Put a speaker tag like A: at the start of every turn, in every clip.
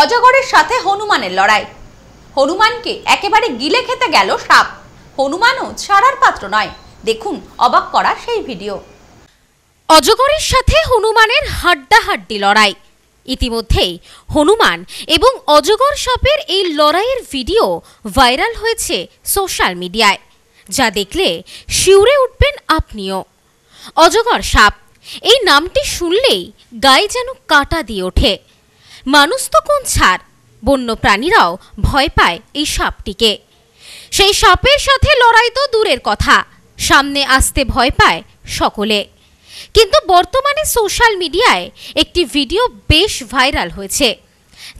A: অজগরের সাথে হনুমানের লড়াই হনুমানকে একেবারে গিলে খেতে গেল সাপ হনুমানও ছাড়ার পাত্র নয় দেখুন অবাক করা সেই ভিডিও অজগরের সাথে হনুমানের হাড্ডাহাড্ডি লড়াই ইতিমধ্যেই হনুমান এবং অজগর সাপের এই লড়াইয়ের ভিডিও ভাইরাল হয়েছে সোশ্যাল মিডিয়ায় যা দেখলে শিউরে উঠবেন আপনিও অজগর সাপ এই নামটি শুনলেই গায়ে যেন কাটা দিয়ে ওঠে মানুষ তো কোন ছাড় বন্য প্রাণীরাও ভয় পায় এই সাপটিকে সেই সাপের সাথে লড়াই তো দূরের কথা সামনে আসতে ভয় পায় সকলে কিন্তু বর্তমানে সোশ্যাল মিডিয়ায় একটি ভিডিও বেশ ভাইরাল হয়েছে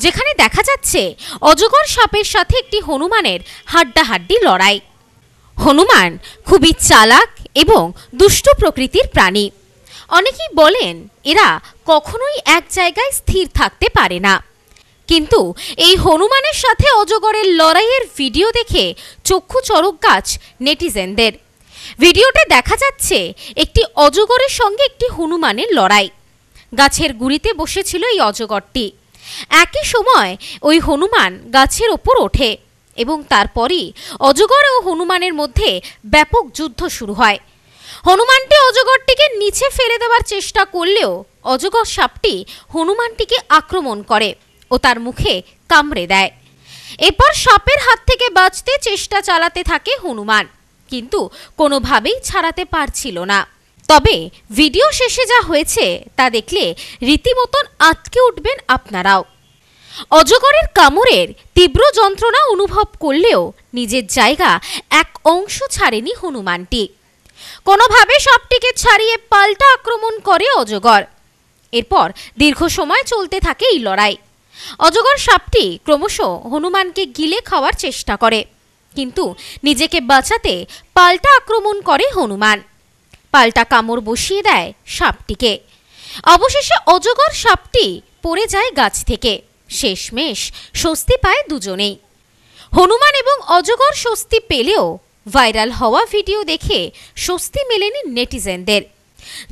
A: যেখানে দেখা যাচ্ছে অজগর সাপের সাথে একটি হনুমানের হাড্ডাহাড্ডি লড়াই হনুমান খুবই চালাক এবং দুষ্ট প্রকৃতির প্রাণী অনেকেই বলেন এরা কখনোই এক জায়গায় স্থির থাকতে পারে না কিন্তু এই হনুমানের সাথে অজগরের লড়াইয়ের ভিডিও দেখে চক্ষু চরক গাছ নেটিজেনদের ভিডিওতে দেখা যাচ্ছে একটি অজগরের সঙ্গে একটি হনুমানের লড়াই গাছের গুড়িতে বসেছিল এই অজগরটি একই সময় ওই হনুমান গাছের ওপর ওঠে এবং তারপরই অজগর ও হনুমানের মধ্যে ব্যাপক যুদ্ধ শুরু হয় হনুমানটি অজগরটিকে নিচে ফেলে দেওয়ার চেষ্টা করলেও অজগর সাপটি হনুমানটিকে আক্রমণ করে ও তার মুখে কামড়ে দেয় এরপর সাপের হাত থেকে বাঁচতে চেষ্টা চালাতে থাকে হনুমান কিন্তু কোনোভাবেই ছাড়াতে পারছিল না তবে ভিডিও শেষে যা হয়েছে তা দেখলে রীতিমতন আটকে উঠবেন আপনারাও অজগরের কামড়ের তীব্র যন্ত্রণা অনুভব করলেও নিজের জায়গা এক অংশ ছাড়েনি হনুমানটি কোনোভাবে সবটিকে ছাড়িয়ে পাল্টা আক্রমণ করে অজগর এরপর দীর্ঘ সময় চলতে থাকে এই লড়াই অজগর সাপটি ক্রমশ হনুমানকে গিলে খাওয়ার চেষ্টা করে কিন্তু নিজেকে বাঁচাতে পাল্টা আক্রমণ করে হনুমান পাল্টা কামড় বসিয়ে দেয় সাপটিকে অবশেষে অজগর সাপটি পড়ে যায় গাছ থেকে শেষমেশ স্বস্তি পায় দুজনেই হনুমান এবং অজগর স্বস্তি পেলেও ভাইরাল হওয়া ভিডিও দেখে স্বস্তি মেলেনি নেটিজেনদের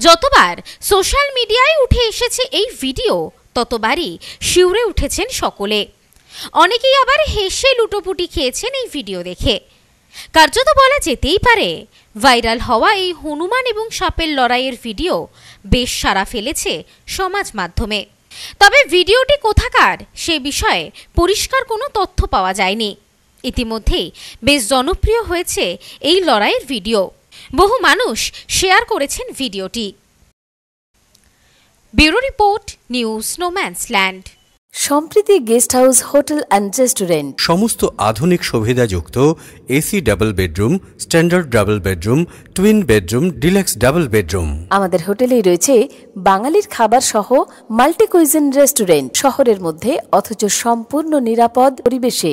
A: যতবার সোশ্যাল মিডিয়ায় উঠে এসেছে এই ভিডিও ততবারই শিউরে উঠেছেন সকলে অনেকেই আবার হেসে লুটোপুটি খেয়েছেন এই ভিডিও দেখে কার্যত বলা যেতেই পারে ভাইরাল হওয়া এই হনুমান এবং সাপের লড়াইয়ের ভিডিও বেশ সারা ফেলেছে সমাজ মাধ্যমে তবে ভিডিওটি কোথাকার সে বিষয়ে পরিষ্কার কোনো তথ্য পাওয়া যায়নি ইতিমধ্যেই বেশ জনপ্রিয় হয়েছে এই লড়াইয়ের ভিডিও বহু মানুষ শেয়ার করেছেন ভিডিওটি
B: bureau report news no man's land Sampriti guest house hotel and restaurant
A: সমস্ত আধুনিক সুবিধাযুক্ত AC double bedroom standard double bedroom twin bedroom deluxe double bedroom
B: আমাদের হোটেলেই রয়েছে বাঙালির খাবার সহ মাল্টিকুইজিন রেস্টুরেন্ট শহরের মধ্যে অথচ সম্পূর্ণ নিরাপদ পরিবেশে